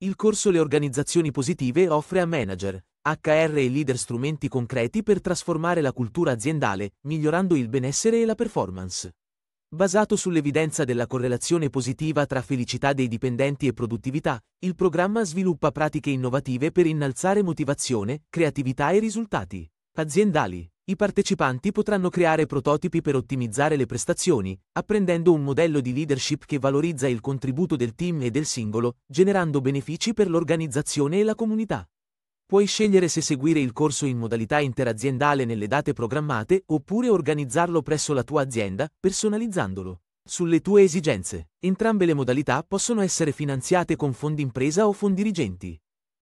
Il corso Le organizzazioni positive offre a manager, HR e leader strumenti concreti per trasformare la cultura aziendale, migliorando il benessere e la performance. Basato sull'evidenza della correlazione positiva tra felicità dei dipendenti e produttività, il programma sviluppa pratiche innovative per innalzare motivazione, creatività e risultati aziendali. I partecipanti potranno creare prototipi per ottimizzare le prestazioni, apprendendo un modello di leadership che valorizza il contributo del team e del singolo, generando benefici per l'organizzazione e la comunità. Puoi scegliere se seguire il corso in modalità interaziendale nelle date programmate oppure organizzarlo presso la tua azienda, personalizzandolo. Sulle tue esigenze, entrambe le modalità possono essere finanziate con fondi impresa o fondi dirigenti.